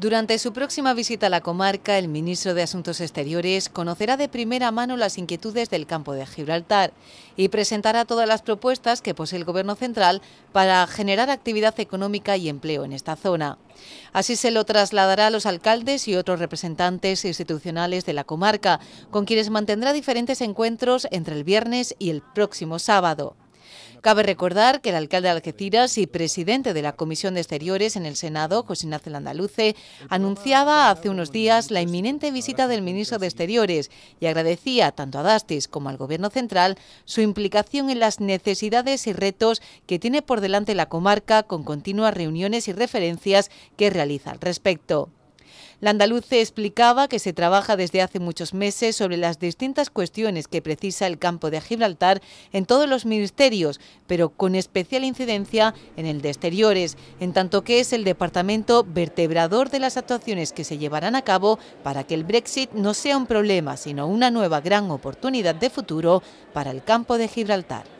Durante su próxima visita a la comarca, el ministro de Asuntos Exteriores conocerá de primera mano las inquietudes del campo de Gibraltar y presentará todas las propuestas que posee el Gobierno central para generar actividad económica y empleo en esta zona. Así se lo trasladará a los alcaldes y otros representantes institucionales de la comarca, con quienes mantendrá diferentes encuentros entre el viernes y el próximo sábado. Cabe recordar que el alcalde de Algeciras y presidente de la Comisión de Exteriores en el Senado, José Ignacio Landaluce, anunciaba hace unos días la inminente visita del ministro de Exteriores y agradecía tanto a Dastis como al Gobierno central su implicación en las necesidades y retos que tiene por delante la comarca con continuas reuniones y referencias que realiza al respecto. La andaluce explicaba que se trabaja desde hace muchos meses sobre las distintas cuestiones que precisa el campo de Gibraltar en todos los ministerios, pero con especial incidencia en el de Exteriores, en tanto que es el departamento vertebrador de las actuaciones que se llevarán a cabo para que el Brexit no sea un problema, sino una nueva gran oportunidad de futuro para el campo de Gibraltar.